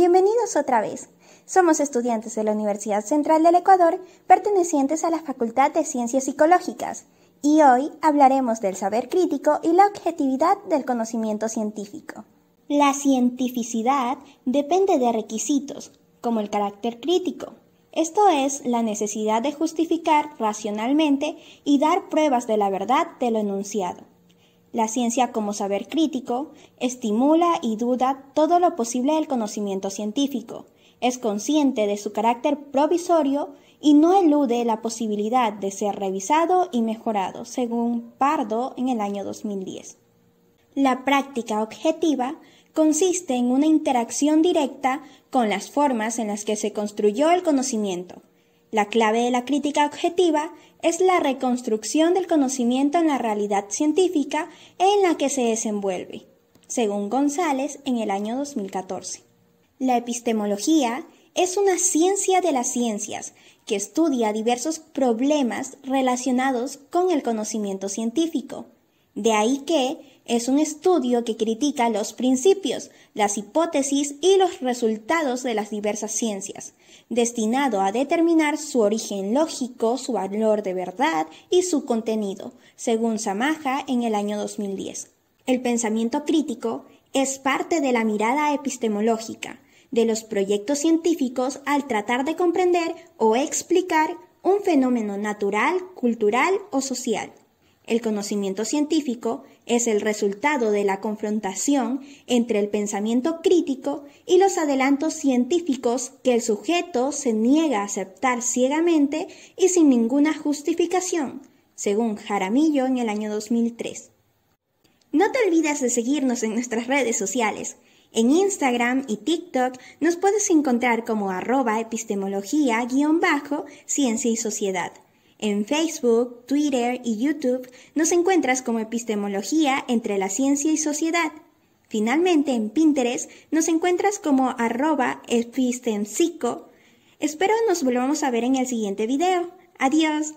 Bienvenidos otra vez. Somos estudiantes de la Universidad Central del Ecuador, pertenecientes a la Facultad de Ciencias Psicológicas, y hoy hablaremos del saber crítico y la objetividad del conocimiento científico. La cientificidad depende de requisitos, como el carácter crítico, esto es la necesidad de justificar racionalmente y dar pruebas de la verdad de lo enunciado. La ciencia como saber crítico estimula y duda todo lo posible del conocimiento científico, es consciente de su carácter provisorio y no elude la posibilidad de ser revisado y mejorado, según Pardo en el año 2010. La práctica objetiva consiste en una interacción directa con las formas en las que se construyó el conocimiento, la clave de la crítica objetiva es la reconstrucción del conocimiento en la realidad científica en la que se desenvuelve, según González en el año 2014. La epistemología es una ciencia de las ciencias que estudia diversos problemas relacionados con el conocimiento científico. De ahí que es un estudio que critica los principios, las hipótesis y los resultados de las diversas ciencias, destinado a determinar su origen lógico, su valor de verdad y su contenido, según Samaja en el año 2010. El pensamiento crítico es parte de la mirada epistemológica de los proyectos científicos al tratar de comprender o explicar un fenómeno natural, cultural o social. El conocimiento científico es el resultado de la confrontación entre el pensamiento crítico y los adelantos científicos que el sujeto se niega a aceptar ciegamente y sin ninguna justificación, según Jaramillo en el año 2003. No te olvides de seguirnos en nuestras redes sociales. En Instagram y TikTok nos puedes encontrar como arroba epistemología-ciencia y sociedad. En Facebook, Twitter y YouTube nos encuentras como epistemología entre la ciencia y sociedad. Finalmente, en Pinterest nos encuentras como arroba epistemcico. Espero nos volvamos a ver en el siguiente video. Adiós.